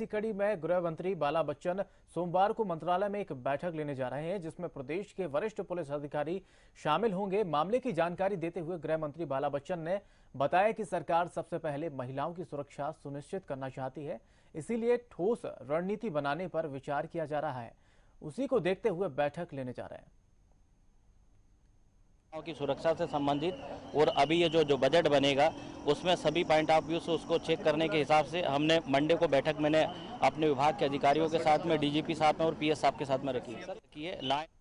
इसी कड़ी में गृह मंत्री बाला बच्चन सोमवार को मंत्रालय में एक बैठक लेने जा रहे हैं जिसमें प्रदेश के वरिष्ठ पुलिस अधिकारी शामिल होंगे मामले की जानकारी देते हुए गृह मंत्री बाला बच्चन ने बताया कि सरकार सबसे पहले महिलाओं की सुरक्षा सुनिश्चित करना चाहती है इसीलिए ठोस रणनीति बनाने पर विचार किया जा रहा है उसी को देखते हुए बैठक लेने जा रहे हैं की सुरक्षा से संबंधित और अभी ये जो जो बजट बनेगा उसमें सभी पॉइंट ऑफ व्यू से उसको चेक करने के हिसाब से हमने मंडे को बैठक मैंने अपने विभाग के अधिकारियों के साथ में डीजीपी साथ में और पीएस साहब के साथ में रखी है लाइन